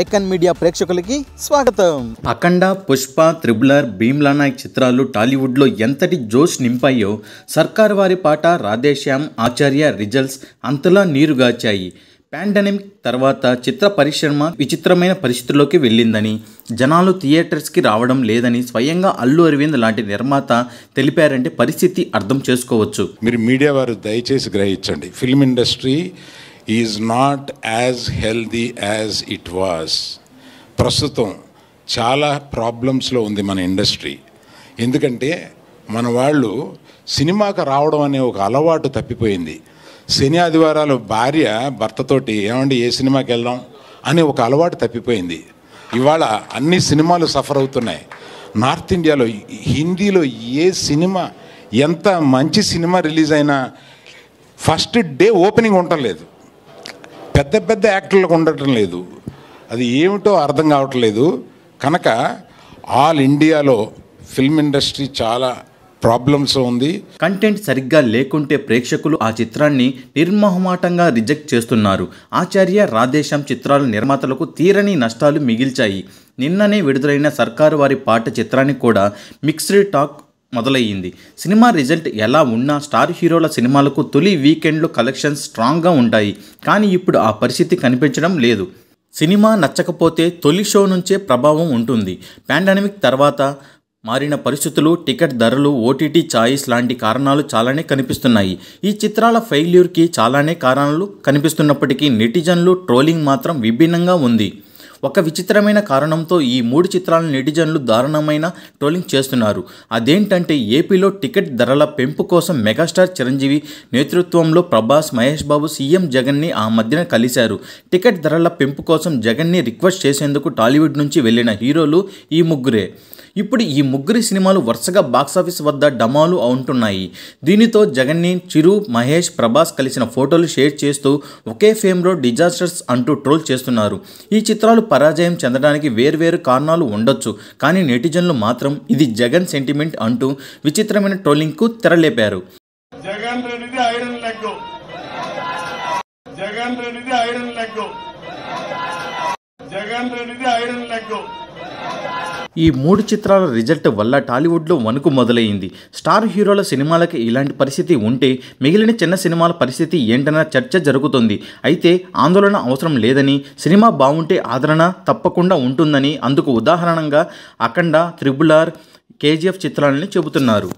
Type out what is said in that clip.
icon media ప్రేక్షకులకి స్వాగతం Akhanda Pushpa triple R Bheemla Nayak చిత్రాలు టాలీవుడ్లో ఎంతటి జోష్ నింపాయో సర్కార్ వారి పాట రాధేశ్యామ్ ఆచార్య రిజల్ట్స్ అంతలా నీరుగాచాయి పాండమిక్ తర్వాత చిత్ర పరిశ్రమ విచిత్రమైన పరిస్థితుల్లోకి వెళ్ళిందని జనాలు థియేటర్స్కి రావడం లేదని స్వయంగా అల్లు అరవింద్ లాంటి నిర్మాత తెలిపారంటే పరిస్థితి అర్థం చేసుకోవచ్చు మీరు మీడియా వారు దయచేసి గ్రహించండి film industry is not as healthy as it was ప్రస్తుతం చాలా ప్రాబ్లమ్స్లో ఉంది మన ఇండస్ట్రీ ఎందుకంటే మన వాళ్ళు సినిమాకు రావడం అనే ఒక అలవాటు తప్పిపోయింది శని ఆదివారాలు భార్య భర్తతోటి ఏమండి ఏ సినిమాకి వెళ్దాం అనే ఒక అలవాటు తప్పిపోయింది ఇవాళ అన్ని సినిమాలు సఫర్ అవుతున్నాయి నార్త్ ఇండియాలో హిందీలో ఏ సినిమా ఎంత మంచి సినిమా రిలీజ్ అయినా ఫస్ట్ డే ఓపెనింగ్ ఉండటం లేదు పెద్ద పెద్ద యాక్టర్లకు ఉండటం లేదు అది ఏమిటో అర్థం కావట్లేదు కనుక ఆల్ ఇండియాలో ఫిల్మ్ ఇండస్ట్రీ చాలా ప్రాబ్లమ్స్ ఉంది కంటెంట్ సరిగ్గా లేకుంటే ప్రేక్షకులు ఆ చిత్రాన్ని నిర్మహమాటంగా రిజెక్ట్ చేస్తున్నారు ఆచార్య రాధేశ్యాం చిత్రాల నిర్మాతలకు తీరని నష్టాలు మిగిల్చాయి నిన్ననే విడుదలైన సర్కారు వారి పాట చిత్రానికి కూడా మిక్స్డ్ టాక్ మొదలయ్యింది సినిమా రిజల్ట్ ఎలా ఉన్నా స్టార్ హీరోల సినిమాలకు తొలి వీకెండ్లు కలెక్షన్స్ స్ట్రాంగ్గా ఉంటాయి కానీ ఇప్పుడు ఆ పరిస్థితి కనిపించడం లేదు సినిమా నచ్చకపోతే తొలి షో నుంచే ప్రభావం ఉంటుంది పాండమిక్ తర్వాత మారిన పరిస్థితులు టికెట్ ధరలు ఓటీటీ ఛాయిస్ లాంటి కారణాలు చాలానే కనిపిస్తున్నాయి ఈ చిత్రాల ఫెయిల్యూర్కి చాలానే కారణాలు కనిపిస్తున్నప్పటికీ నెటిజన్లు ట్రోలింగ్ మాత్రం విభిన్నంగా ఉంది ఒక విచిత్రమైన కారణంతో ఈ మూడు చిత్రాలను నెటిజన్లు దారుణమైన ట్రోలింగ్ చేస్తున్నారు అదేంటంటే ఏపీలో టికెట్ ధరల పెంపు కోసం మెగాస్టార్ చిరంజీవి నేతృత్వంలో ప్రభాస్ మహేష్ బాబు సీఎం జగన్ని ఆ మధ్యన కలిశారు టికెట్ ధరల పెంపు కోసం జగన్ని రిక్వెస్ట్ చేసేందుకు టాలీవుడ్ నుంచి వెళ్లిన హీరోలు ఈ ముగ్గురే ఇప్పుడు ఈ ముగ్గురి సినిమాలు వరుసగా బాక్సాఫీస్ వద్ద డమాలు అవుంటున్నాయి దీనితో జగన్ని చిరు మహేష్ ప్రభాస్ కలిసిన ఫోటోలు షేర్ చేస్తూ ఒకే ఫేమ్లో డిజాస్టర్స్ అంటూ ట్రోల్ చేస్తున్నారు ఈ చిత్రాలు పరాజయం చెందడానికి వేర్వేరు కారణాలు ఉండొచ్చు కానీ నెటిజన్లు మాత్రం ఇది జగన్ సెంటిమెంట్ అంటూ విచిత్రమైన ట్రోలింగ్కు తెరలేపారు జగన్ జగన్ ఈ మూడు చిత్రాల రిజల్ట్ వల్ల టాలీవుడ్లో వణుకు మొదలైంది స్టార్ హీరోల సినిమాలకి ఇలాంటి పరిస్థితి ఉంటే మిగిలిన చిన్న సినిమాల పరిస్థితి ఏంటన్న చర్చ జరుగుతుంది అయితే ఆందోళన అవసరం లేదని సినిమా బాగుంటే ఆదరణ తప్పకుండా ఉంటుందని అందుకు ఉదాహరణగా అఖండ త్రిబులార్ కేజీఎఫ్ చిత్రాలని చెబుతున్నారు